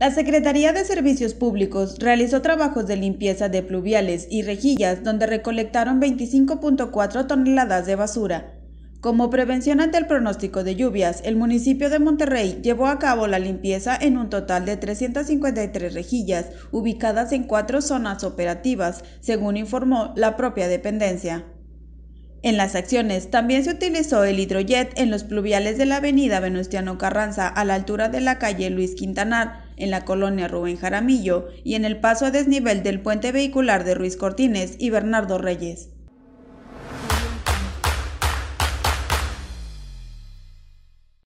La Secretaría de Servicios Públicos realizó trabajos de limpieza de pluviales y rejillas donde recolectaron 25.4 toneladas de basura. Como prevención ante el pronóstico de lluvias, el municipio de Monterrey llevó a cabo la limpieza en un total de 353 rejillas ubicadas en cuatro zonas operativas, según informó la propia dependencia. En las acciones también se utilizó el hidrojet en los pluviales de la avenida Venustiano Carranza a la altura de la calle Luis Quintanar, en la colonia Rubén Jaramillo y en el paso a desnivel del puente vehicular de Ruiz Cortines y Bernardo Reyes.